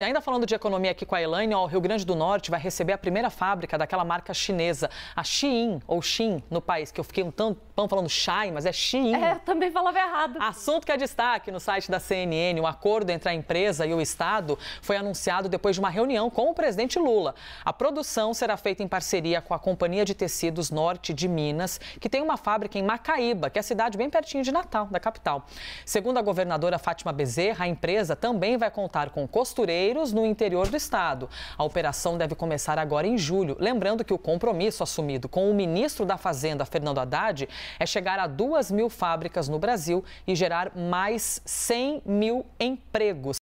Ainda falando de economia aqui com a Elaine, o Rio Grande do Norte vai receber a primeira fábrica daquela marca chinesa, a Xin ou Xin no país, que eu fiquei um tampão falando Shai, mas é Xin. É, também falava errado. Assunto que é destaque no site da CNN, o um acordo entre a empresa e o Estado foi anunciado depois de uma reunião com o presidente Lula. A produção será feita em parceria com a Companhia de Tecidos Norte de Minas, que tem uma fábrica em Macaíba, que é a cidade bem pertinho de Natal, da capital. Segundo a governadora Fátima Bezerra, a empresa também vai contar com costureiros, bombeiros no interior do estado. A operação deve começar agora em julho. Lembrando que o compromisso assumido com o ministro da Fazenda, Fernando Haddad, é chegar a duas mil fábricas no Brasil e gerar mais 100 mil empregos.